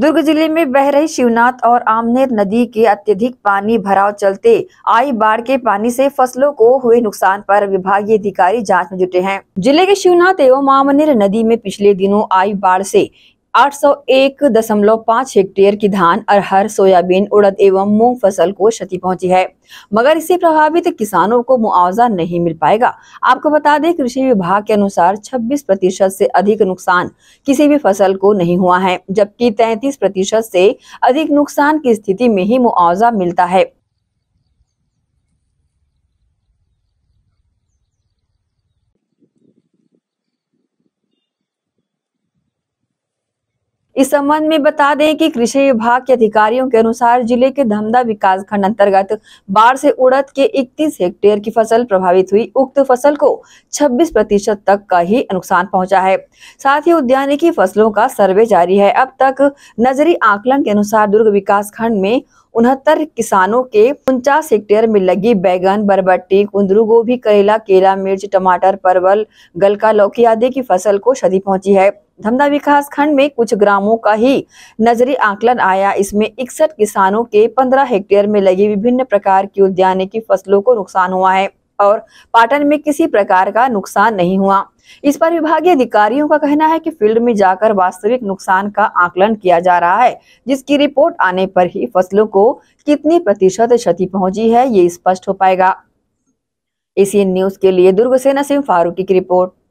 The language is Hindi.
दुर्ग जिले में बह रही शिवनाथ और आमनेर नदी के अत्यधिक पानी भराव चलते आई बाढ़ के पानी से फसलों को हुए नुकसान पर विभागीय अधिकारी जांच में जुटे हैं जिले के शिवनाथ एवं आमनेर नदी में पिछले दिनों आई बाढ़ से 801.5 हेक्टेयर की धान अरहर सोयाबीन उड़द एवं मूंग फसल को क्षति पहुंची है मगर इससे प्रभावित किसानों को मुआवजा नहीं मिल पाएगा आपको बता दें कृषि विभाग के अनुसार 26 प्रतिशत से अधिक नुकसान किसी भी फसल को नहीं हुआ है जबकि 33 प्रतिशत से अधिक नुकसान की स्थिति में ही मुआवजा मिलता है इस संबंध में बता दें कि कृषि विभाग के अधिकारियों के अनुसार जिले के धमदा विकास खंड अंतर्गत बाढ़ से उड़द के 31 हेक्टेयर की फसल प्रभावित हुई उक्त फसल को 26 प्रतिशत तक का ही नुकसान पहुंचा है साथ ही उद्यानिकी फसलों का सर्वे जारी है अब तक नजरी आकलन के अनुसार दुर्ग विकास खंड में उनहत्तर किसानों के उनचास हेक्टेयर में लगी बैगन बरबट्टी कुंदरू गोभी करेला केला मिर्च टमाटर परवल गलका लौकी आदि की फसल को क्षति पहुंची है धमदा विकास खंड में कुछ ग्रामों का ही नजरी आकलन आया इसमें इकसठ किसानों के 15 हेक्टेयर में लगी विभिन्न प्रकार की उद्यान की फसलों को नुकसान हुआ है और पाटन में किसी प्रकार का नुकसान नहीं हुआ इस पर विभागीय अधिकारियों का कहना है कि फील्ड में जाकर वास्तविक नुकसान का आकलन किया जा रहा है जिसकी रिपोर्ट आने पर ही फसलों को कितनी प्रतिशत क्षति पहुंची है ये स्पष्ट हो पाएगा एसीएन न्यूज के लिए दुर्ग से नसीम फारूकी की रिपोर्ट